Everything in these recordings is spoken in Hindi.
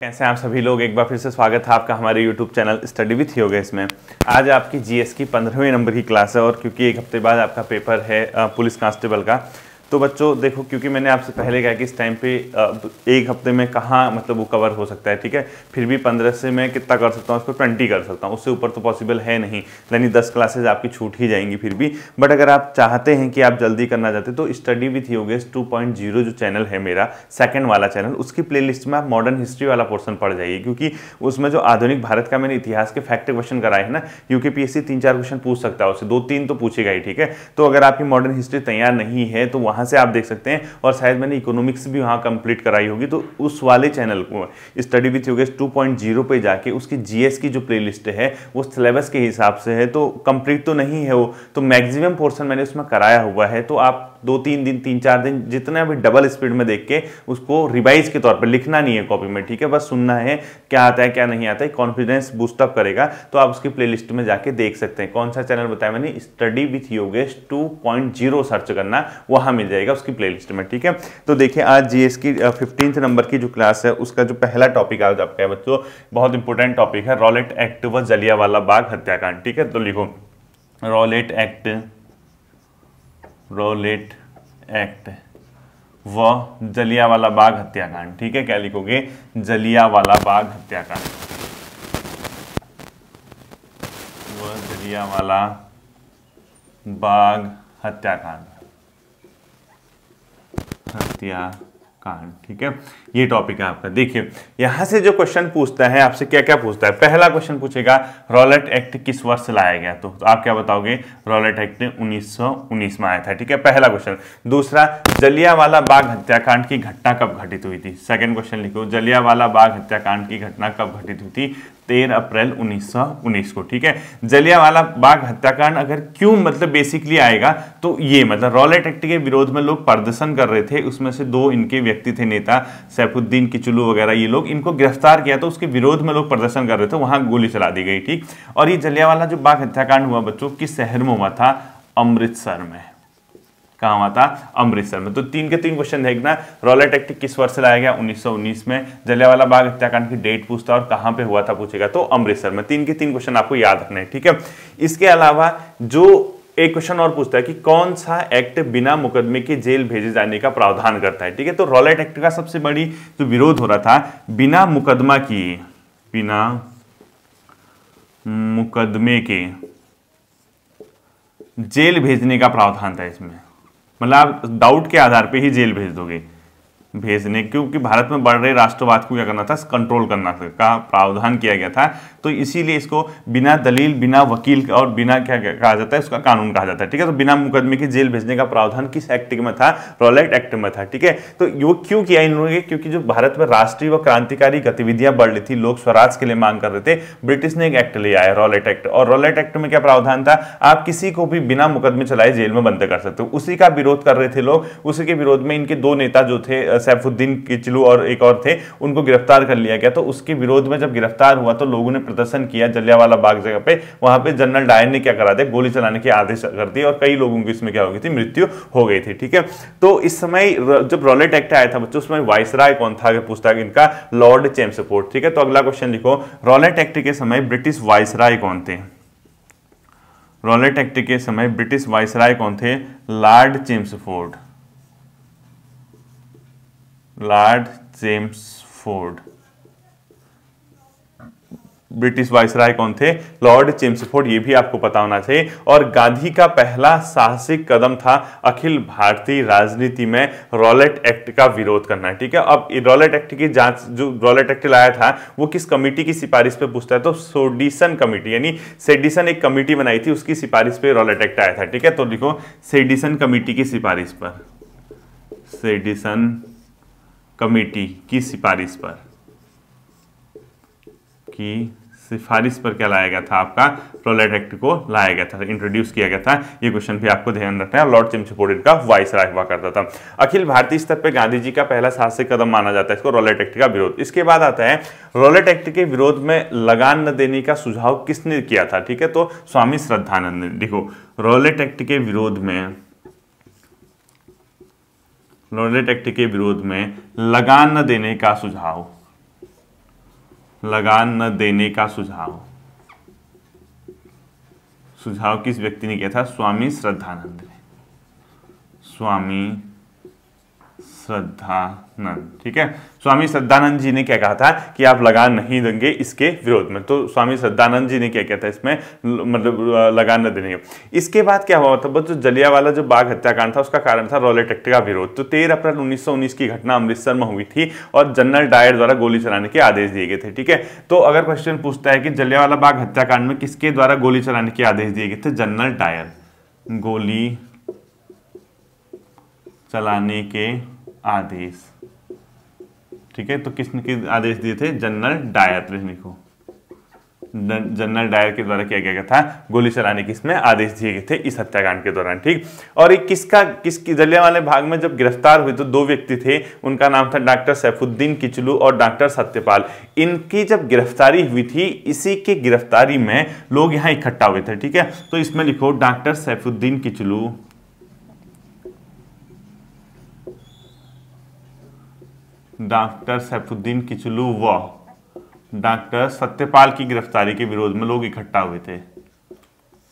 कैसे आप सभी लोग एक बार फिर से स्वागत है आपका हमारे YouTube channel study with Yogesh इसमें आज आपकी जी की पंद्रहवें नंबर की क्लास है और क्योंकि एक हफ्ते बाद आपका पेपर है पुलिस कांस्टेबल का तो बच्चों देखो क्योंकि मैंने आपसे पहले कहा कि इस टाइम पे एक हफ्ते में कहाँ मतलब वो कवर हो सकता है ठीक है फिर भी पंद्रह से मैं कितना कर सकता हूँ उसको ट्वेंटी कर सकता हूँ उससे ऊपर तो पॉसिबल है नहीं यानी दस क्लासेज आपकी छूट ही जाएंगी फिर भी बट अगर आप चाहते हैं कि आप जल्दी करना चाहते तो स्टडी विथ योगेस टू जो चैनल है मेरा सेकेंड वाला चैनल उसकी प्ले में आप मॉडर्न हिस्ट्री वाला पोर्सन पढ़ जाइए क्योंकि उसमें जो आधुनिक भारत का मैंने इतिहास के फैक्ट क्वेश्चन कराए हैं ना यू के तीन चार क्वेश्चन पूछ सकता है उससे दो तीन तो पूछेगा ही ठीक है तो अगर आपकी मॉडर्न हिस्ट्री तैयार नहीं है तो वहाँ वहां से आप देख सकते हैं और शायद मैंने इकोनॉमिक्स भी वहां कंप्लीट कराई होगी तो उस वाले चैनल को study with Yogesh two point zero पर जाके उसकी जीएस की जो प्लेलिस्ट है वो सिलेबस के हिसाब से है तो कंप्लीट तो नहीं है वो तो मैक्सिमम पोर्सन मैंने उसमें कराया हुआ है तो आप दो तीन दिन तीन चार दिन जितना भी डबल स्पीड में देख के उसको रिवाइज के तौर पर लिखना नहीं है कॉपी में ठीक है बस सुनना है क्या आता है क्या नहीं आता है कॉन्फिडेंस बूस्टअप करेगा तो आप उसकी प्लेलिस्ट में जाके देख सकते हैं कौन सा चैनल बताया मैंने study with Yogesh two search करना वहां मिल जाएगा उसकी प्ले में ठीक है तो देखिए आज जीएस की फिफ्टींथ नंबर की जो क्लास है उसका जो पहला टॉपिक आज आपका है बच्चों बहुत इंपॉर्टेंट टॉपिक है रॉलेट एक्ट व जलियावाला बाग हत्याकांड ठीक है तो लिखो रॉलेट एक्ट रोलेट एक्ट व जलिया वाला बाग हत्याकांड ठीक है क्या लिखोगे जलिया वाला बाग हत्याकांड व वाला बाग हत्याकांड हत्या कांड ठीक है ये टॉपिक है आपका देखिए यहां से जो क्वेश्चन पूछता है आपसे क्या क्या पूछता है पहला क्वेश्चन पूछेगा रॉलेट एक्ट किस वर्ष लाया गया तो, तो आप क्या बताओगे रॉलेट एक्ट 1919 में आया था ठीक है पहला क्वेश्चन दूसरा जलियावाला बाग हत्याकांड की घटना कब घटित हुई थी सेकेंड क्वेश्चन लिखो जलियावाला बाग हत्याकांड की घटना कब घटित हुई थी तेरह अप्रैल 1919 को ठीक है जलियावाला बाग हत्याकांड अगर क्यों मतलब बेसिकली आएगा तो ये मतलब रॉलेट एक्ट के विरोध में लोग प्रदर्शन कर रहे थे उसमें से दो इनके व्यक्ति थे नेता सैफुद्दीन किचुलू वगैरह ये लोग इनको गिरफ्तार किया तो उसके विरोध में लोग प्रदर्शन कर रहे थे वहां गोली चला दी गई ठीक और ये जलियावाला जो बाघ हत्याकांड हुआ बच्चों किस शहर में हुआ था अमृतसर में कहा हुआ था अमृतसर में तो तीन के तीन क्वेश्चन देखना रॉलेट एक्ट किस वर्ष लाया गया 1919 में जलियावाला बाग हत्याकांड की डेट पूछता और कहां पे हुआ था पूछेगा तो अमृतसर में तीन के तीन क्वेश्चन आपको याद रखना है ठीक है इसके अलावा जो एक क्वेश्चन और पूछता है कि कौन सा एक्ट बिना मुकदमे के जेल भेजे जाने का प्रावधान करता है ठीक है तो रॉलेट एक्ट का सबसे बड़ी जो विरोध हो रहा था बिना मुकदमा किए बिना मुकदमे के जेल भेजने का प्रावधान था इसमें मतलब आप डाउट के आधार पे ही जेल भेज दोगे भेजने क्योंकि भारत में बढ़ रहे राष्ट्रवाद को क्या करना था कंट्रोल करना था का प्रावधान किया गया था तो इसीलिए इसको बिना दलील बिना वकील और बिना क्या कहा जाता है उसका कानून कहा जाता है ठीक है तो बिना मुकदमे की जेल भेजने का प्रावधान किस एक्ट में था रॉलेट एक्ट में था ठीक है तो वो क्यों किया इन्होंने क्योंकि जो भारत में राष्ट्रीय व क्रांतिकारी गतिविधियां बढ़ रही थी लोग स्वराज के लिए मांग कर रहे थे ब्रिटिश ने एक एक्ट ले आया रॉलेट एक्ट और रॉलेट एक्ट में क्या प्रावधान था आप किसी को भी बिना मुकदमे चलाए जेल में बंद कर सकते हो उसी का विरोध कर रहे थे लोग उसी के विरोध में इनके दो नेता जो थे सैफुद्दीन किचलू और एक और थे उनको गिरफ्तार कर लिया गया तो उसके विरोध में जब गिरफ्तार हुआ तो लोगों ने प्रदर्शन किया जलियावाला बाग जगह पे वहां पे जनरल डायर ने क्या करा दिया गोली चलाने के आदेश कर दिए और कई लोगों की इसमें क्या हो गई थी मृत्यु हो गई थी ठीक है तो इस समय जब रॉलेट एक्ट आया था बच्चों उसमें वाइसराय कौन था अगर पूछता इनका लॉर्ड चेम्सपोर्ट ठीक है तो अगला क्वेश्चन लिखो रॉलेट एक्ट के समय ब्रिटिश वाइस कौन थे रॉलेट एक्ट के समय ब्रिटिश वाइसराय कौन थे Lord Chelmsford Lord Chelmsford British viceroy कौन थे लॉर्ड फोर्ड ये भी आपको पता होना चाहिए और गांधी का पहला साहसिक कदम था अखिल भारतीय राजनीति में रॉलेट एक्ट का विरोध करना ठीक है अब रॉलेट एक्ट की जांच जो रॉलेट एक्ट लाया था वो किस कमेटी की सिफारिश पे पूछता है तो सोडिसन कमेटी यानी सेडिसन एक कमेटी बनाई थी उसकी सिफारिश पर रॉलेट एक्ट आया था ठीक है तो लिखो सेडिसन कमेटी की सिफारिश पर सेडिसन कमेटी की सिफारिश पर की सिफारिश पर क्या लाया गया था आपका प्रोलेट एक्ट को लाया गया था इंट्रोड्यूस किया गया था ये क्वेश्चन भी आपको ध्यान रखना है लॉर्ड चिमचपोडिन का वाइस राय हुआ करता था अखिल भारतीय स्तर पर गांधी जी का पहला साहसिक कदम माना जाता है इसको रोलेट एक्ट का विरोध इसके बाद आता है रोलेट एक्ट के विरोध में लगान न देने का सुझाव किसने किया था ठीक है तो स्वामी श्रद्धानंद ने देखो रोलेट एक्ट के विरोध में नोडेट एक्ट के विरोध में लगान न देने का सुझाव लगान न देने का सुझाव सुझाव किस व्यक्ति ने किया था स्वामी श्रद्धानंद ने स्वामी श्रद्धानंद ठीक है स्वामी श्रद्धानंद जी ने क्या कहा था कि आप लगान नहीं देंगे इसके विरोध में तो स्वामी श्रद्धानंद जी ने क्या किया था इसमें मतलब लगान न देने इसके बाद क्या हुआ था जलिया वाला जो बाघ हत्याकांड था उसका कारण था रोलेट एक्ट का विरोध तो तेरह अप्रैल उन्नीस की घटना अमृतसर में हुई थी और जनरल डायर द्वारा गोली चलाने के आदेश दिए गए थे ठीक है तो अगर क्वेश्चन पूछता है कि जलियावाला बाग हत्याकांड में किसके द्वारा गोली चलाने के आदेश दिए गए थे जनरल डायर गोली चलाने के आदेश ठीक है तो किसने के आदेश दिए थे जनरल डायर लिखने को जनरल डायर के द्वारा किया गया था गोली चलाने के इसमें आदेश दिए गए थे इस हत्याकांड के दौरान ठीक और एक किसका किसकी जलिया वाले भाग में जब गिरफ्तार हुए तो दो व्यक्ति थे उनका नाम था डॉक्टर सैफुद्दीन किचलू और डॉक्टर सत्यपाल इनकी जब गिरफ्तारी हुई थी इसी की गिरफ्तारी में लोग यहाँ इकट्ठा हुए थे ठीक है तो इसमें लिखो डॉक्टर सैफुद्दीन किचलू डॉक्टर सैफुद्दीन किचलू व डॉक्टर सत्यपाल की गिरफ्तारी के विरोध में लोग इकट्ठा हुए थे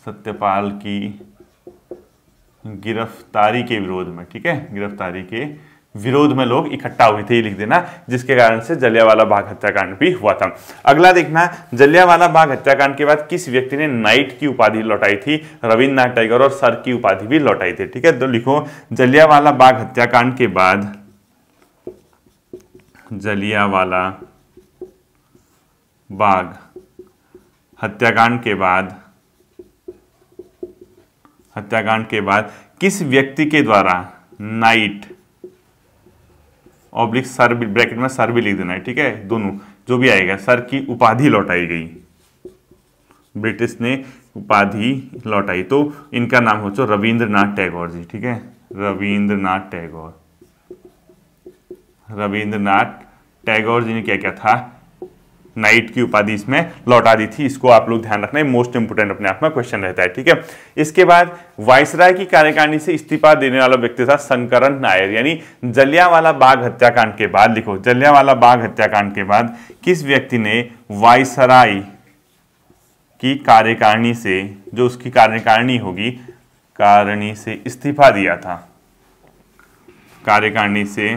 सत्यपाल की गिरफ्तारी के विरोध में ठीक है गिरफ्तारी के विरोध में लोग इकट्ठा हुए थे ये लिख देना जिसके कारण से जलियावाला बाग हत्याकांड भी हुआ था अगला देखना जलियावाला बाग हत्याकांड के बाद किस व्यक्ति ने नाइट की उपाधि लौटाई थी रविन्द्रनाथ टैगोर और सर की उपाधि भी लौटाई थी ठीक है तो लिखो जलियावाला बाग हत्याकांड के बाद जलियावाला बाग हत्याकांड के बाद हत्याकांड के बाद किस व्यक्ति के द्वारा नाइट ऑब्लिक सर भी ब्रैकेट में सर भी लिख देना है ठीक है दोनों जो भी आएगा सर की उपाधि लौटाई गई ब्रिटिश ने उपाधि लौटाई तो इनका नाम हो चो रविंद्रनाथ टैगोर जी ठीक है रविंद्रनाथ टैगोर रविंद्रनाथ टैगोर जी ने क्या क्या था नाइट की उपाधि इसमें लौटा दी थी इसको आप लोग ध्यान रखना है मोस्ट इंपोर्टेंट अपने आप में क्वेश्चन रहता है ठीक है इसके बाद वायसराय की कार्यकारिणी से इस्तीफा देने वाला व्यक्ति था संकरण नायर यानी जलियावाला बाग हत्याकांड के बाद लिखो जलियावाला बाग हत्याकांड के बाद किस व्यक्ति ने वायसराय की कार्यकारिणी से जो उसकी कार्यकारिणी होगी कारिणी से इस्तीफा दिया था कार्यकारिणी से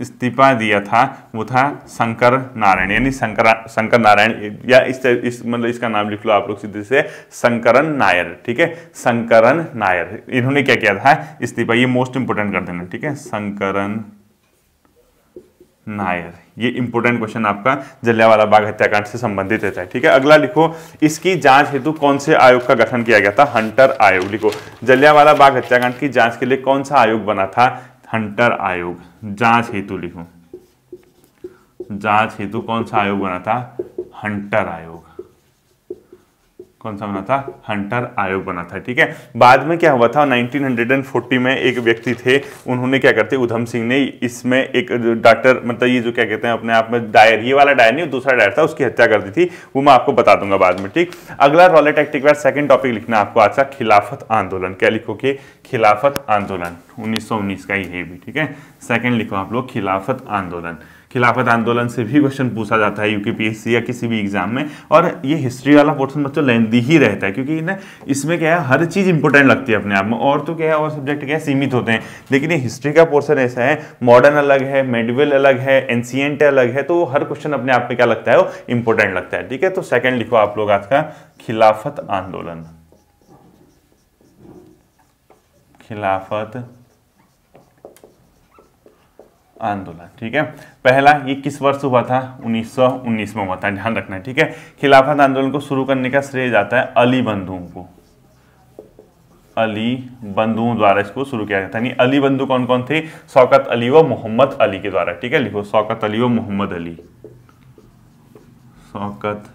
इस्तीफा दिया था वो था शंकर नारायण यानी शंकर शंकर नारायण या इस, इस मतलब इसका नाम लिख लो आप लोग सीधे से शंकरन नायर ठीक है शंकरन नायर इन्होंने क्या किया था इस्तीफा ये मोस्ट इंपोर्टेंट कर देना ठीक है शंकरन नायर ये इंपोर्टेंट क्वेश्चन आपका जलियावाला बाग हत्याकांड से संबंधित रहता है ठीक है अगला लिखो इसकी जांच हेतु कौन से आयोग का गठन किया गया था हंटर आयोग लिखो जलियावाला बाग हत्याकांड की जांच के लिए कौन सा आयोग बना था हंटर आयोग जांच हेतु लिखो जांच हेतु कौन सा आयोग बना था हंटर आयोग कौन सा बना था हंटर आयोग बना था ठीक है बाद में क्या हुआ था 1940 में एक व्यक्ति थे उन्होंने क्या करते उधम सिंह ने इसमें एक डॉक्टर मतलब ये जो क्या कहते हैं अपने आप में डायर ये वाला डायर नहीं दूसरा डायर था उसकी हत्या कर दी थी वो मैं आपको बता दूंगा बाद में ठीक अगला रॉलेट एक्ट एक बार सेकेंड टॉपिक लिखना आपको आज का खिलाफत आंदोलन क्या लिखो के खिलाफत आंदोलन उन्नीस का ही है भी ठीक है सेकेंड लिखो आप लोग खिलाफत आंदोलन खिलाफत आंदोलन से भी क्वेश्चन पूछा जाता है यूकेपीएससी या किसी भी एग्जाम में और ये हिस्ट्री वाला पोर्शन बच्चों लेंदी ही रहता है क्योंकि ना इसमें क्या है हर चीज़ इंपॉर्टेंट लगती है अपने आप में और तो क्या है और सब्जेक्ट क्या है सीमित होते हैं लेकिन ये हिस्ट्री का पोर्सन ऐसा है मॉडर्न अलग है मेडिवल अलग है एनसीएंट अलग है तो हर क्वेश्चन अपने आप में क्या लगता है वो इंपॉर्टेंट लगता है ठीक है तो सेकेंड लिखो आप लोग आज का खिलाफत आंदोलन खिलाफत आंदोलन ठीक है पहला ये किस वर्ष हुआ था 1919 में हुआ था ध्यान रखना है ठीक है खिलाफत आंदोलन को शुरू करने का श्रेय जाता है अली बंधुओं को अली बंधुओं द्वारा इसको शुरू किया गया था अली बंधु कौन कौन थे शौकत अली व मोहम्मद अली के द्वारा ठीक है लिखो शौकत अली व मोहम्मद अली शौकत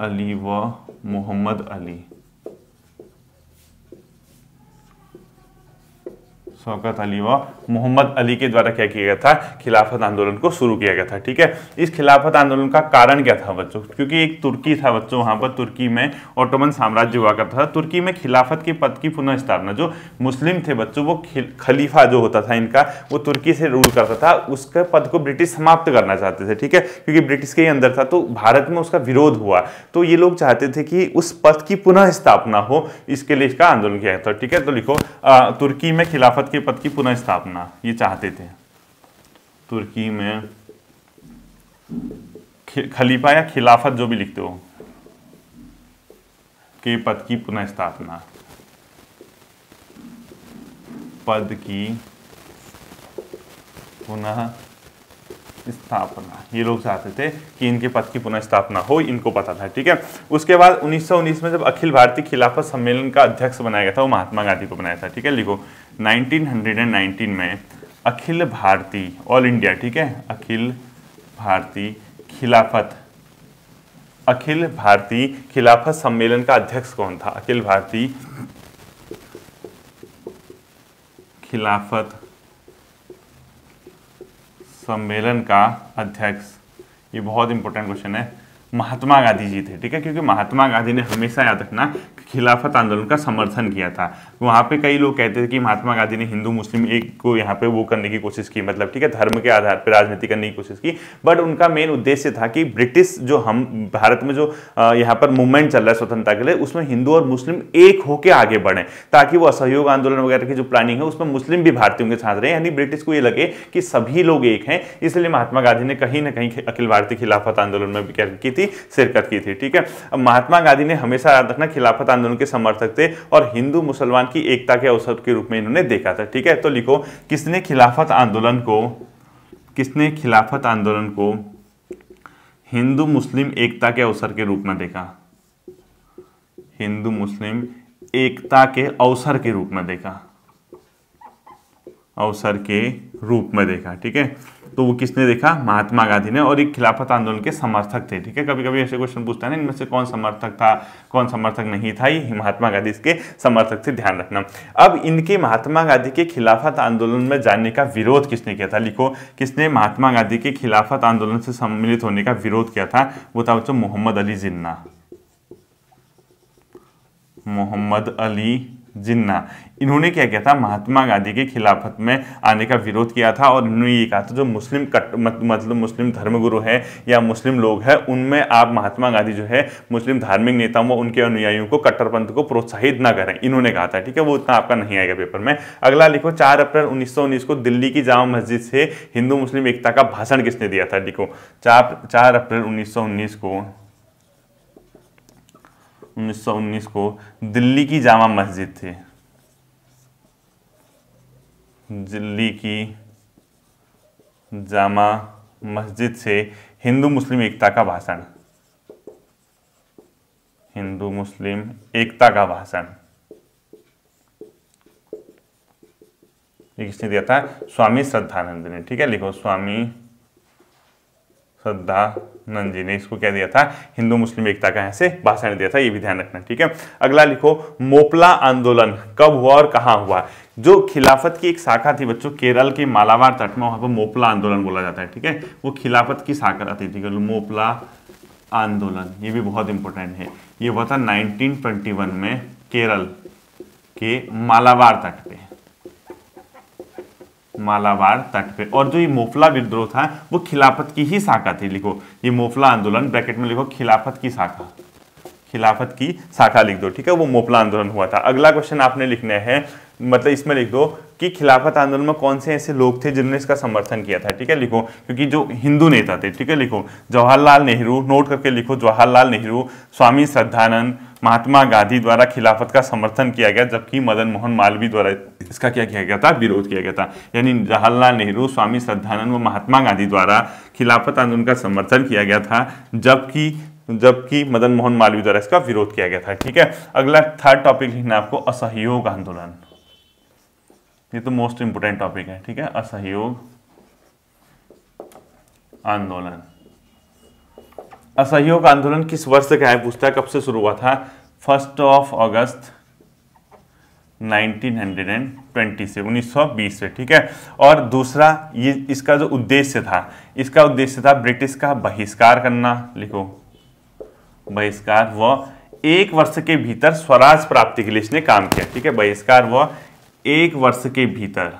अली व मोहम्मद अली शौकत अली व मोहम्मद अली के द्वारा क्या किया गया था खिलाफत आंदोलन को शुरू किया गया था ठीक है इस खिलाफत आंदोलन का कारण क्या था बच्चों क्योंकि एक तुर्की था बच्चों वहाँ पर तुर्की में ऑटोमन साम्राज्य हुआ करता था तुर्की में खिलाफत के पद की पुनर्स्थापना जो मुस्लिम थे बच्चों वो खलीफा जो होता था इनका वो तुर्की से रूल करता था उसके पद को ब्रिटिश समाप्त करना चाहते थे ठीक है क्योंकि ब्रिटिश के ही अंदर था तो भारत में उसका विरोध हुआ तो ये लोग चाहते थे कि उस पद की पुनः स्थापना हो इसके लिए इसका आंदोलन किया था ठीक है तो लिखो तुर्की में खिलाफत की के पद की पुनः स्थापना ये चाहते थे तुर्की में खलीफा या खिलाफत जो भी लिखते हो के पद की पुनः स्थापना पद की पुनः स्थापना ये लोग चाहते थे कि इनके पद की पुनःस्थापना हो इनको पता था ठीक है उसके बाद 1919 में जब अखिल भारतीय खिलाफत सम्मेलन का अध्यक्ष बनाया गया था वो महात्मा गांधी को बनाया था ठीक है लिखो 1919 में अखिल भारतीय ऑल इंडिया ठीक है अखिल भारतीय खिलाफत अखिल भारतीय खिलाफत सम्मेलन का अध्यक्ष कौन था अखिल भारतीय खिलाफत सम्मेलन का अध्यक्ष ये बहुत इंपॉर्टेंट क्वेश्चन है महात्मा गांधी जी थे ठीक है क्योंकि महात्मा गांधी ने हमेशा याद रखना खिलाफत आंदोलन का समर्थन किया था वहाँ पे कई लोग कहते थे कि महात्मा गांधी ने हिंदू मुस्लिम एक को यहाँ पे वो करने की कोशिश की मतलब ठीक है धर्म के आधार पर राजनीति करने की कोशिश की बट उनका मेन उद्देश्य था कि ब्रिटिश जो हम भारत में जो यहाँ पर मूवमेंट चल रहा है स्वतंत्रता के लिए उसमें हिंदू और मुस्लिम एक होकर आगे बढ़ें ताकि वो असहयोग आंदोलन वगैरह की जो प्लानिंग है उसमें मुस्लिम भी भारतीयों के साथ रहे यानी ब्रिटिश को ये लगे कि सभी लोग एक हैं इसलिए महात्मा गांधी ने कहीं ना कहीं अखिल भारतीय खिलाफत आंदोलन में भी की थी शिरकत की थी ठीक है अब महात्मा गांधी ने हमेशा याद रखना खिलाफत आंदोलन के समर्थक थे और हिंदू मुसलमान की एकता के अवसर के रूप में इन्होंने देखा था ठीक है तो लिखो किसने खिलाफत आंदोलन को किसने खिलाफत आंदोलन को हिंदू मुस्लिम एकता के अवसर के रूप में देखा हिंदू मुस्लिम एकता के अवसर के रूप में देखा अवसर के रूप में देखा ठीक है तो वो किसने देखा महात्मा गांधी ने और एक खिलाफत आंदोलन के समर्थक थे ठीक है कभी कभी ऐसे क्वेश्चन पूछते हैं इनमें से कौन समर्थक था कौन समर्थक नहीं था ये महात्मा गांधी इसके समर्थक थे ध्यान रखना अब इनके महात्मा गांधी के खिलाफत आंदोलन में जाने का विरोध किसने किया था लिखो किसने महात्मा गांधी के खिलाफत आंदोलन से सम्मिलित होने का विरोध किया था वो था मोहम्मद अली जिन्ना मोहम्मद अली जिन्ना इन्होंने क्या किया था महात्मा गांधी के खिलाफत में आने का विरोध किया था और इन्होंने ये कहा था जो मुस्लिम कट मतलब मुस्लिम धर्मगुरु है या मुस्लिम लोग हैं उनमें आप महात्मा गांधी जो है मुस्लिम धार्मिक नेताओं व उनके अनुयायियों को कट्टरपंथ को प्रोत्साहित ना करें इन्होंने कहा था ठीक है वो उतना आपका नहीं आएगा पेपर में अगला लिखो चार अप्रैल उन्नीस को दिल्ली की जामा मस्जिद से हिंदू मुस्लिम एकता का भाषण किसने दिया था लिखो चार चार अप्रैल उन्नीस को 1919 को दिल्ली की जामा मस्जिद थी दिल्ली की जामा मस्जिद से हिंदू मुस्लिम एकता का भाषण हिंदू मुस्लिम एकता का भाषण किसने दिया था स्वामी श्रद्धानंद ने ठीक है लिखो स्वामी सदानंद जी ने इसको क्या दिया था हिंदू मुस्लिम एकता का ऐसे भाषण दिया था ये भी ध्यान रखना ठीक है अगला लिखो मोपला आंदोलन कब हुआ और कहाँ हुआ जो खिलाफत की एक शाखा थी बच्चों केरल के मालावार तट में वहां पर मोपला आंदोलन बोला जाता है ठीक है वो खिलाफत की शाखा थी ठीक है मोपला आंदोलन ये भी बहुत इंपॉर्टेंट है ये हुआ था नाइनटीन में केरल के मालावार तट पे मालाबार तट पे और जो ये मोफला विद्रोह था वो खिलाफत की ही शाखा थी लिखो ये मोफला आंदोलन ब्रैकेट में लिखो खिलाफत की शाखा खिलाफत की शाखा लिख दो ठीक है वो मोफला आंदोलन हुआ था अगला क्वेश्चन आपने लिखना है मतलब इसमें लिख दो कि खिलाफत आंदोलन में कौन से ऐसे लोग थे जिन्होंने इसका समर्थन किया था ठीक है लिखो क्योंकि जो हिंदू नेता थे ठीक है लिखो जवाहरलाल नेहरू नोट करके लिखो जवाहरलाल नेहरू स्वामी श्रद्धानंद महात्मा गांधी द्वारा खिलाफत का समर्थन किया गया जबकि मदन मोहन मालवीय द्वारा इसका क्या किया गया था विरोध किया गया था यानी जवाहरलाल नेहरू स्वामी श्रद्धानंद व महात्मा गांधी द्वारा खिलाफत आंदोलन का समर्थन किया गया था जबकि जबकि मदन मोहन मालवीय द्वारा इसका विरोध किया गया था ठीक है अगला थर्ड टॉपिक लिखना आपको असहयोग आंदोलन ये तो मोस्ट इंपोर्टेंट टॉपिक है ठीक है असहयोग आंदोलन असहयोग आंदोलन किस वर्ष का है पूछता है कब से शुरू हुआ था फर्स्ट ऑफ अगस्त 1920 से 1920 से ठीक है और दूसरा ये इसका जो उद्देश्य था इसका उद्देश्य था ब्रिटिश का बहिष्कार करना लिखो बहिष्कार व एक वर्ष के भीतर स्वराज प्राप्ति के लिए इसने काम किया ठीक है बहिष्कार व एक वर्ष के भीतर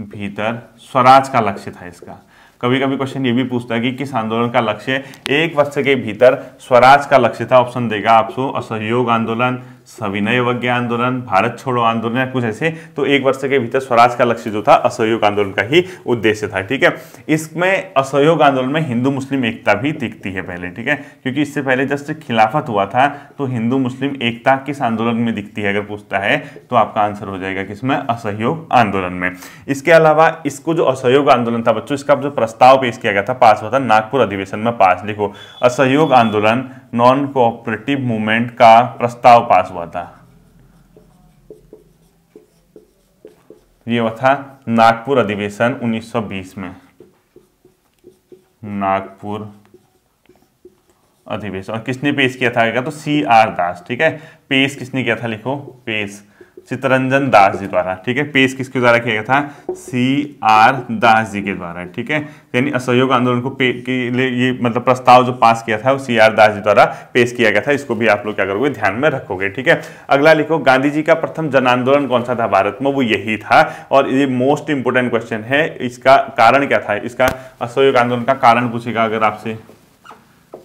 भीतर स्वराज का लक्ष्य था इसका कभी कभी क्वेश्चन ये भी पूछता है कि किस आंदोलन का लक्ष्य एक वर्ष के भीतर स्वराज का लक्ष्य था ऑप्शन देगा आपको असहयोग आंदोलन सविनय वज्ञ आंदोलन भारत छोड़ो आंदोलन या कुछ ऐसे तो एक वर्ष के भीतर स्वराज का लक्ष्य जो था असहयोग आंदोलन का ही उद्देश्य था ठीक है इसमें असहयोग आंदोलन में हिंदू मुस्लिम एकता भी दिखती है पहले ठीक है क्योंकि इससे पहले जस्ट खिलाफत हुआ था तो हिंदू मुस्लिम एकता किस आंदोलन में दिखती है अगर पूछता है तो आपका आंसर हो जाएगा किसमें असहयोग आंदोलन में इसके अलावा इसको जो जो असहयोग आंदोलन था बच्चों इसका जो प्रस्ताव पेश किया गया था पास हुआ था नागपुर अधिवेशन में पास लिखो असहयोग आंदोलन नॉन कोऑपरेटिव मूवमेंट का प्रस्ताव पास हुआ था ये हुआ था नागपुर अधिवेशन 1920 में नागपुर अधिवेशन और किसने पेश किया था क्या तो सी आर दास ठीक है पेश किसने किया था लिखो पेश चितरंजन दास जी द्वारा ठीक है पेश किसके द्वारा किया गया था सी आर दास जी के द्वारा ठीक है यानी असहयोग आंदोलन को पे के लिए ये मतलब प्रस्ताव जो पास किया था वो सी आर दास जी द्वारा पेश किया गया था इसको भी आप लोग क्या करोगे ध्यान में रखोगे ठीक है अगला लिखो गांधी जी का प्रथम जन आंदोलन कौन सा था भारत में वो यही था और ये मोस्ट इंपोर्टेंट क्वेश्चन है इसका कारण क्या था इसका असहयोग आंदोलन का कारण पूछेगा अगर आपसे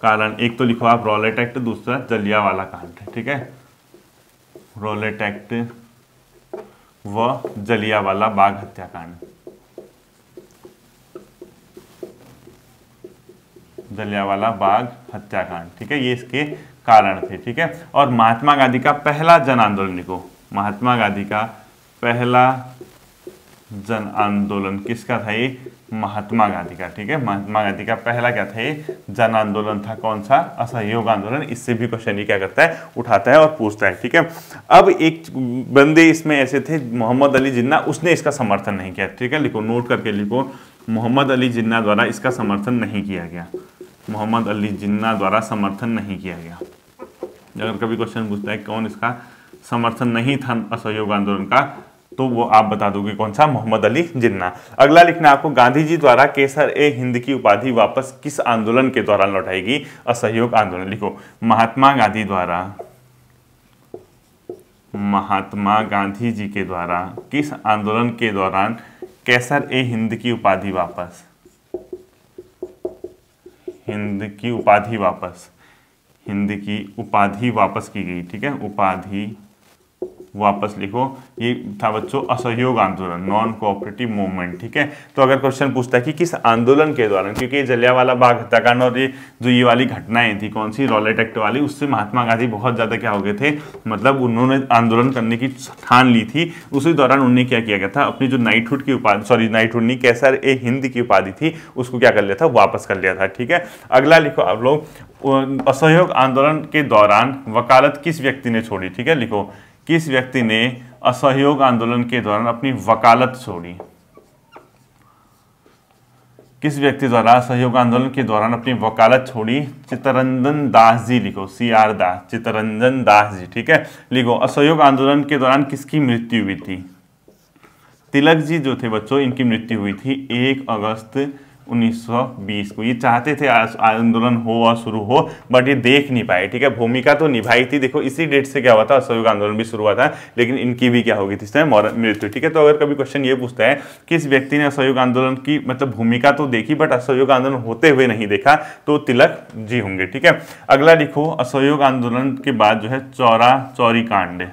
कारण एक तो लिखो आप रॉलेट एक्ट दूसरा जलिया वाला कांड ठीक है रोलेट एक्ट व जलियावाला बाग हत्याकांड जलियावाला बाग हत्याकांड ठीक है ये इसके कारण थे ठीक है और महात्मा गांधी का पहला जन आंदोलन लिखो महात्मा गांधी का पहला जन आंदोलन किसका था ये महात्मा गांधी का ठीक है महात्मा गांधी का पहला क्या था ये जन आंदोलन था कौन सा असहयोग आंदोलन इससे भी क्वेश्चन ये क्या करता है उठाता है और पूछता है ठीक है अब एक बंदे इसमें ऐसे थे मोहम्मद अली जिन्ना उसने इसका समर्थन नहीं किया ठीक है लिखो नोट करके लिखो मोहम्मद अली जिन्ना द्वारा इसका समर्थन नहीं किया गया मोहम्मद अली जिन्ना द्वारा समर्थन नहीं किया गया अगर कभी क्वेश्चन पूछता है कौन इसका समर्थन नहीं था असहयोग आंदोलन का तो वो आप बता दोगे कौन सा मोहम्मद अली जिन्ना अगला लिखना आपको गांधी जी द्वारा केसर ए हिंद की उपाधि वापस किस आंदोलन के दौरान लौटाएगी असहयोग आंदोलन लिखो महात्मा गांधी द्वारा महात्मा गांधी जी के द्वारा किस आंदोलन के दौरान केसर ए हिंद की उपाधि वापस हिंद की उपाधि वापस हिंद की उपाधि वापस की गई ठीक है उपाधि वापस लिखो ये था बच्चों असहयोग आंदोलन नॉन कोऑपरेटिव मूवमेंट ठीक है तो अगर क्वेश्चन पूछता है कि किस आंदोलन के दौरान क्योंकि जलियावाला बाग हत्याकांड और ये जो ये वाली घटनाएं थी कौन सी रॉलेट एक्ट वाली उससे महात्मा गांधी बहुत ज़्यादा क्या हो गए थे मतलब उन्होंने आंदोलन करने की ठान ली थी उसी दौरान उन्हें क्या किया गया था अपनी जो नाइटहुड की उपाधि सॉरी नाइटहुड नहीं कैसर ए हिंद की उपाधि थी उसको क्या कर लिया था वापस कर लिया था ठीक है अगला लिखो आप लोग असहयोग आंदोलन के दौरान वकालत किस व्यक्ति ने छोड़ी ठीक है लिखो किस व्यक्ति ने असहयोग आंदोलन के दौरान अपनी वकालत छोड़ी किस व्यक्ति द्वारा असहयोग आंदोलन के दौरान अपनी वकालत छोड़ी चितरंजन दास जी लिखो सी आर दास चितरंजन दास जी ठीक है लिखो असहयोग आंदोलन के दौरान किसकी मृत्यु हुई थी तिलक जी जो थे बच्चों इनकी मृत्यु हुई थी एक अगस्त 1920 को ये चाहते थे आंदोलन हो और शुरू हो बट ये देख नहीं पाए ठीक है भूमिका तो निभाई थी देखो इसी डेट से क्या हुआ था असहयोग आंदोलन भी शुरू हुआ था लेकिन इनकी भी क्या होगी थी इसमें टाइम मृत्यु ठीक है तो अगर कभी क्वेश्चन ये पूछता है कि इस व्यक्ति ने असहयोग आंदोलन की मतलब भूमिका तो देखी बट असहयोग आंदोलन होते हुए नहीं देखा तो तिलक जी होंगे ठीक है अगला लिखो असहयोग आंदोलन के बाद जो है चौरा चौरी कांड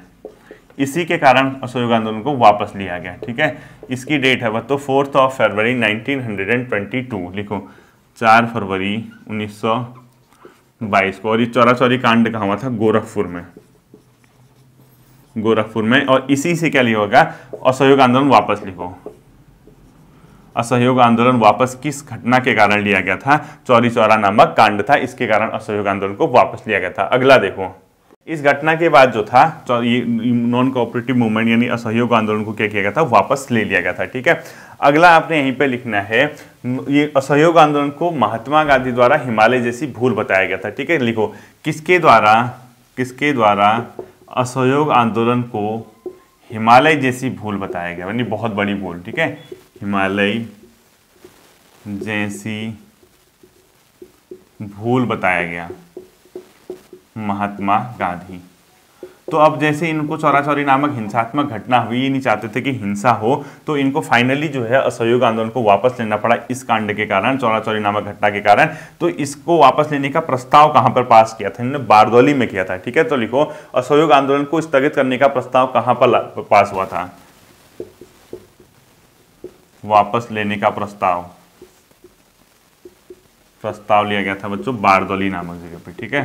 इसी के कारण असहयोग आंदोलन को वापस लिया गया ठीक है इसकी डेट है तो फोर्थ ऑफ फरवरी 1922 लिखो चार फरवरी 1922 को और ये चौरा चौरी कांड कहा हुआ था गोरखपुर में गोरखपुर में और इसी से क्या लिया होगा असहयोग आंदोलन वापस लिखो असहयोग आंदोलन वापस किस घटना के कारण लिया गया था चौरी चौरा नामक कांड था इसके कारण असहयोग आंदोलन को वापस लिया गया था अगला देखो इस घटना के बाद जो था तो ये नॉन कोऑपरेटिव मूवमेंट यानी असहयोग आंदोलन को क्या किया गया था वापस ले लिया गया था ठीक है अगला आपने यहीं पे लिखना है ये असहयोग आंदोलन को महात्मा गांधी द्वारा हिमालय जैसी भूल बताया गया था ठीक है लिखो किसके द्वारा किसके द्वारा असहयोग आंदोलन को हिमालय जैसी भूल बताया गया यानी बहुत बड़ी भूल ठीक है हिमालय जैसी भूल बताया गया महात्मा गांधी तो अब जैसे इनको चौरा चौरी नामक हिंसात्मक घटना हुई ये नहीं चाहते थे कि हिंसा हो तो इनको फाइनली जो है असहयोग आंदोलन को वापस लेना पड़ा इस कांड के कारण चौरा चौरी नामक घटना के कारण तो इसको वापस लेने का प्रस्ताव कहां पर पास किया था इन्होंने बारदौली में किया था ठीक है तो लिखो असहयोग आंदोलन को स्थगित करने का प्रस्ताव कहां पर पास हुआ था वापस लेने का प्रस्ताव प्रस्ताव लिया गया था बच्चों बारदौली नामक जगह पर ठीक है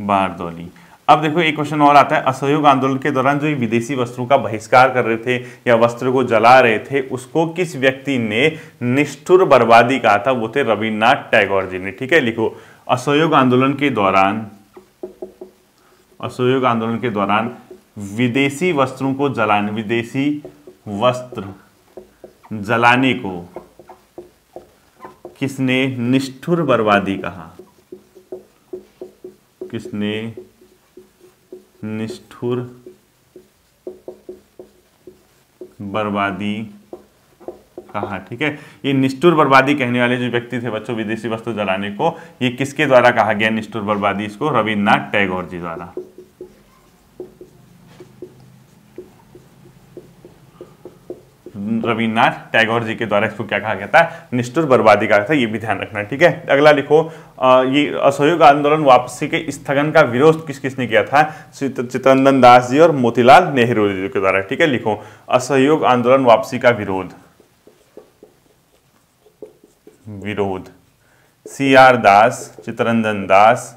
बारदौली अब देखो एक क्वेश्चन और आता है असहयोग आंदोलन के दौरान जो विदेशी वस्त्रों का बहिष्कार कर रहे थे या वस्त्र को जला रहे थे उसको किस व्यक्ति ने निष्ठुर बर्बादी कहा था वो थे रविन्द्रनाथ टैगोर जी ने ठीक है लिखो असहयोग आंदोलन के दौरान असहयोग आंदोलन के दौरान विदेशी वस्त्रों को जलाने विदेशी वस्त्र जलाने को किसने निष्ठुर बर्बादी कहा किसने निष्ठुर बर्बादी कहा ठीक है ये निष्ठुर बर्बादी कहने वाले जो व्यक्ति थे बच्चों विदेशी वस्तु जलाने को ये किसके द्वारा कहा गया निष्ठुर बर्बादी इसको रविन्द्रनाथ टैगोर जी द्वारा रविन्द्रनाथ टैगोर जी के द्वारा इसको क्या कहा गया था निष्ठुर बर्बादी कहा था ये भी ध्यान रखना ठीक है अगला लिखो आ, ये असहयोग आंदोलन वापसी के स्थगन का विरोध किस किसने किया था चितरंजन दास जी और मोतीलाल नेहरू जी के द्वारा ठीक है लिखो असहयोग आंदोलन वापसी का विरोध विरोध C R Das Chittaranjan Das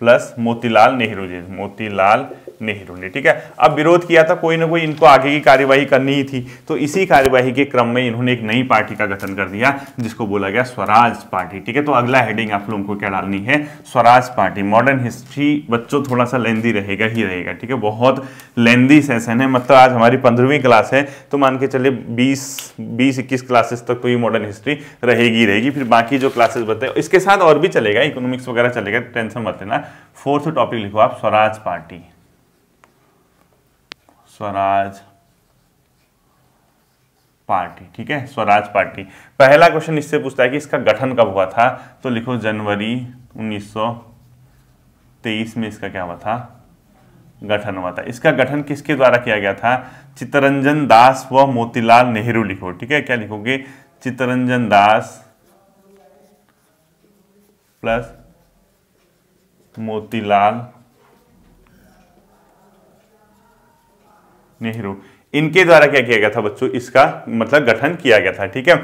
plus Motilal Nehru ji Motilal Nehru ने ठीक है अब विरोध किया था कोई ना कोई इनको आगे की कार्यवाही करनी ही थी तो इसी कार्यवाही के क्रम में इन्होंने एक नई पार्टी का गठन कर दिया जिसको बोला गया स्वराज पार्टी ठीक है तो अगला हेडिंग आप लोगों को क्या डालनी है स्वराज पार्टी मॉडर्न हिस्ट्री बच्चों थोड़ा सा लेंदी रहेगा ही रहेगा ठीक है बहुत लेंदी सेशन है मतलब आज हमारी पंद्रहवीं क्लास है तो मान के चलिए बीस बीस इक्कीस क्लासेस तक तो ये मॉडर्न हिस्ट्री रहेगी रहेगी फिर बाकी जो क्लासेस बताए इसके साथ और भी चलेगा इकोनॉमिक्स वगैरह चलेगा टेंशन मत लेना फोर्थ टॉपिक लिखो आप स्वराज पार्टी स्वराज पार्टी ठीक है स्वराज पार्टी पहला क्वेश्चन इससे पूछता है कि इसका गठन कब हुआ था तो लिखो जनवरी 1923 में इसका क्या हुआ था गठन हुआ था इसका गठन किसके द्वारा किया गया था चितरंजन दास व मोतीलाल नेहरू लिखो ठीक है क्या लिखोगे चितरंजन दास प्लस मोतीलाल नेहरू इनके द्वारा क्या किया गया था बच्चों इसका मतलब गठन किया गया था ठीक है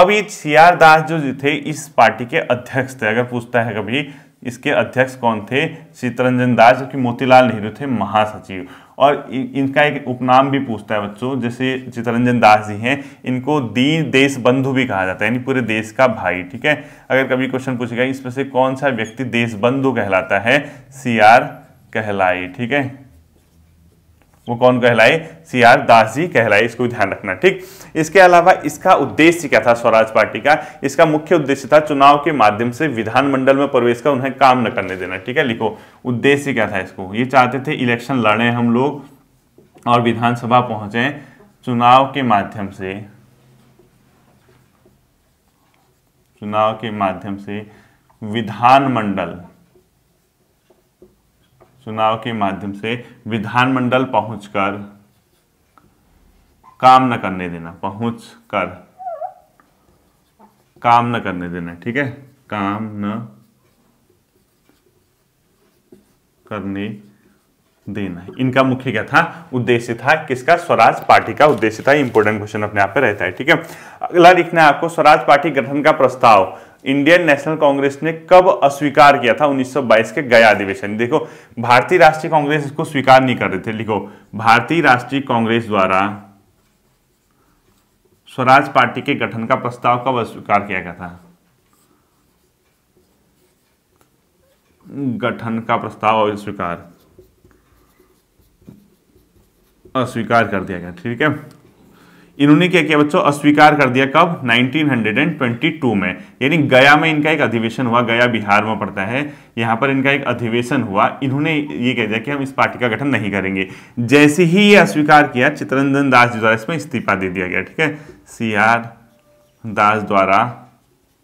अब ये सी आर दास जो थे इस पार्टी के अध्यक्ष थे अगर पूछता है कभी इसके अध्यक्ष कौन थे चित्रंजन दास जो कि मोतीलाल नेहरू थे महासचिव और इनका एक उपनाम भी पूछता है बच्चों जैसे चित्तरंजन दास जी हैं इनको दीन देश बंधु भी कहा जाता है यानी पूरे देश का भाई ठीक है अगर कभी क्वेश्चन पूछेगा इसमें से कौन सा व्यक्ति देश बंधु कहलाता है सी आर कहलाई ठीक है वो कौन कहलाए सी आर दास जी कहलाए इसको ध्यान रखना ठीक इसके अलावा इसका उद्देश्य क्या था स्वराज पार्टी का इसका मुख्य उद्देश्य था चुनाव के माध्यम से विधानमंडल में प्रवेश का उन्हें काम न करने देना ठीक है लिखो उद्देश्य क्या था इसको ये चाहते थे इलेक्शन लड़े हम लोग और विधानसभा पहुंचे चुनाव के माध्यम से चुनाव के माध्यम से विधानमंडल चुनाव के माध्यम से विधानमंडल पहुंचकर काम न करने देना पहुंच कर काम न करने देना ठीक है काम न करने देना इनका मुख्य क्या था उद्देश्य था किसका स्वराज पार्टी का उद्देश्य था इंपोर्टेंट क्वेश्चन अपने आप पे रहता है ठीक है अगला लिखना है आपको स्वराज पार्टी गठन का प्रस्ताव इंडियन नेशनल कांग्रेस ने कब अस्वीकार किया था 1922 के गया अधिवेशन देखो भारतीय राष्ट्रीय कांग्रेस इसको स्वीकार नहीं कर रहे थे लिखो भारतीय राष्ट्रीय कांग्रेस द्वारा स्वराज पार्टी के गठन का प्रस्ताव कब अस्वीकार किया गया था गठन का प्रस्ताव अस्वीकार अस्वीकार कर दिया गया ठीक है इन्होंने क्या किया बच्चों अस्वीकार कर दिया कब 1922 में यानी गया में इनका एक अधिवेशन हुआ गया बिहार में पड़ता है यहाँ पर इनका एक अधिवेशन हुआ इन्होंने ये कह दिया कि हम इस पार्टी का गठन नहीं करेंगे जैसे ही ये अस्वीकार किया चित्रंजन दास जी द्वारा इसमें इस्तीफा दे दिया गया ठीक है सी आर दास द्वारा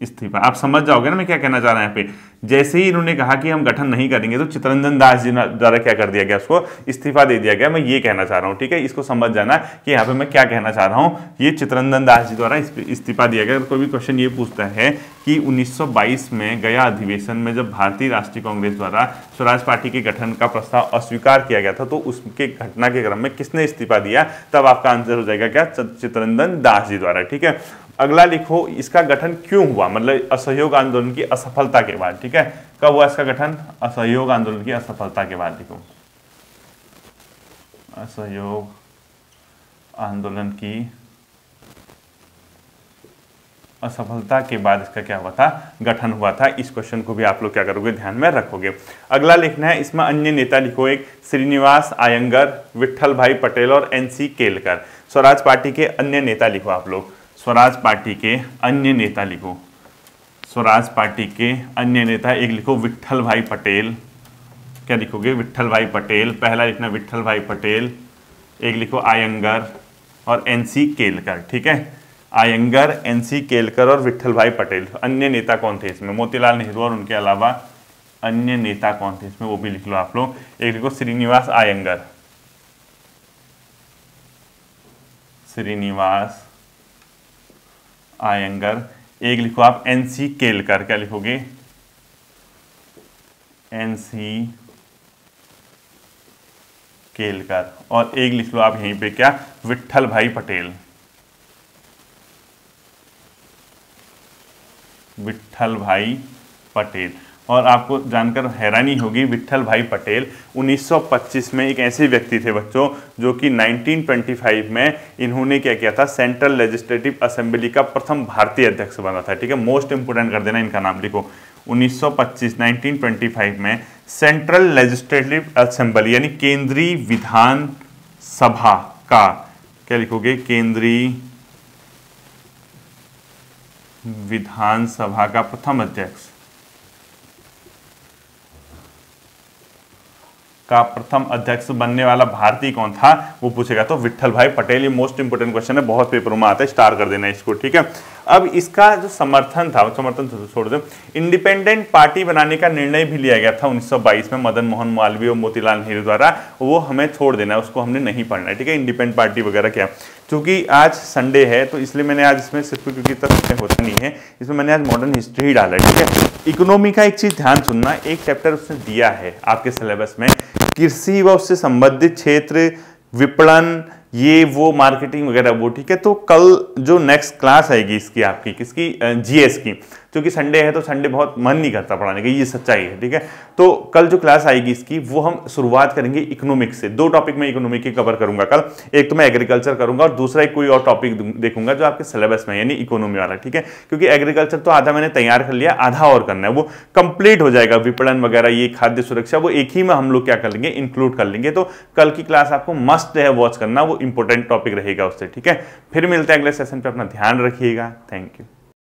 इस्तीफा आप समझ जाओगे ना मैं क्या कहना चाह रहा हूं यहाँ पे जैसे ही इन्होंने कहा कि हम गठन नहीं करेंगे तो चितरंजन दास जी द्वारा क्या कर दिया गया उसको इस्तीफा दे दिया गया मैं ये कहना चाह रहा हूँ ठीक है इसको समझ जाना कि यहाँ पे मैं क्या कहना चाह रहा हूँ ये चितरंजन दास जी द्वारा इस्तीफा दिया गया कोई भी क्वेश्चन ये पूछता है कि उन्नीस में गया अधिवेशन में जब भारतीय राष्ट्रीय कांग्रेस द्वारा स्वराज पार्टी के गठन का प्रस्ताव अस्वीकार किया गया था तो उसके घटना के क्रम में किसने इस्तीफा दिया तब आपका आंसर हो जाएगा क्या चितरंजन दास जी द्वारा ठीक है अगला लिखो इसका गठन क्यों हुआ मतलब असहयोग आंदोलन की असफलता के बाद ठीक है कब हुआ इसका गठन असहयोग आंदोलन की असफलता के बाद लिखो असहयोग आंदोलन की असफलता के बाद इसका क्या हुआ था गठन हुआ था इस क्वेश्चन को भी आप लोग क्या करोगे ध्यान में रखोगे अगला लिखना है इसमें अन्य नेता लिखो एक श्रीनिवास आयंगर विट्ठल भाई पटेल और एनसी केलकर स्वराज पार्टी के अन्य नेता लिखो आप लोग स्वराज पार्टी के अन्य नेता लिखो स्वराज पार्टी के अन्य नेता एक लिखो विट्ठल भाई पटेल क्या लिखोगे विट्ठल भाई पटेल पहला लिखना विट्ठल भाई पटेल एक लिखो आयंगर और एनसी केलकर ठीक है आयंगर एनसी केलकर और विट्ठल भाई पटेल अन्य नेता कौन थे इसमें मोतीलाल नेहरू और उनके अलावा अन्य नेता कौन थे इसमें वो भी लिख लो आप लोग एक लिखो श्रीनिवास आयंगर श्रीनिवास आयंगर एक लिखो आप एन सी केलकर क्या लिखोगे एन सी केलकर और एक लिख लो आप यहीं पे क्या विठल भाई पटेल विठल भाई पटेल और आपको जानकर हैरानी होगी विट्ठल भाई पटेल 1925 में एक ऐसे व्यक्ति थे बच्चों जो कि 1925 में इन्होंने क्या किया था सेंट्रल लेजिस्लेटिव असेंबली का प्रथम भारतीय अध्यक्ष बना था ठीक है मोस्ट इंपोर्टेंट कर देना इनका नाम लिखो 1925 1925 में सेंट्रल लेजिस्लेटिव असेंबली यानी केंद्रीय विधान सभा का क्या लिखोगे केंद्रीय विधानसभा का प्रथम अध्यक्ष का प्रथम अध्यक्ष बनने वाला भारतीय कौन था वो पूछेगा तो विठल भाई पटेल मोस्ट इंपोर्टेंट क्वेश्चन है बहुत पेपरों में आता है स्टार कर देना इसको ठीक है अब इसका जो समर्थन था समर्थन तो छोड़ दो इंडिपेंडेंट पार्टी बनाने का निर्णय भी लिया गया था 1922 में मदन मोहन मालवीय और मोतीलाल नेहरू द्वारा वो हमें छोड़ देना है उसको हमने नहीं पढ़ना है ठीक है इंडिपेंडेंट पार्टी वगैरह क्या क्योंकि आज संडे है तो इसलिए मैंने आज इसमें सिर्फ क्योंकि तक होता नहीं है इसमें मैंने आज मॉडर्न हिस्ट्री ही डाला है ठीक है इकोनॉमी का एक चीज़ ध्यान सुनना एक चैप्टर उसने दिया है आपके सिलेबस में कृषि व उससे संबंधित क्षेत्र विपणन ये वो मार्केटिंग वगैरह वो ठीक है तो कल जो नेक्स्ट क्लास आएगी इसकी आपकी किसकी जीएस की क्योंकि संडे है तो संडे बहुत मन नहीं करता पढ़ाने का ये सच्चाई है ठीक है तो कल जो क्लास आएगी इसकी वो हम शुरुआत करेंगे इकोनॉमिक्स से दो टॉपिक मैं इकोनॉमिक की कवर करूंगा कल एक तो मैं एग्रीकल्चर करूंगा और दूसरा एक कोई और टॉपिक देखूंगा जो आपके सिलेबस में यानी इकोनॉमी वाला ठीक है क्योंकि एग्रीकल्चर तो आधा मैंने तैयार कर लिया आधा और करना है वो कंप्लीट हो जाएगा विपणन वगैरह ये खाद्य सुरक्षा वो एक ही में हम लोग क्या कर लेंगे इंक्लूड कर लेंगे तो कल की क्लास आपको मस्ट है वॉच करना वो इंपॉर्टेंट टॉपिक रहेगा उससे ठीक है फिर मिलते हैं अगले सेशन पर अपना ध्यान रखिएगा थैंक यू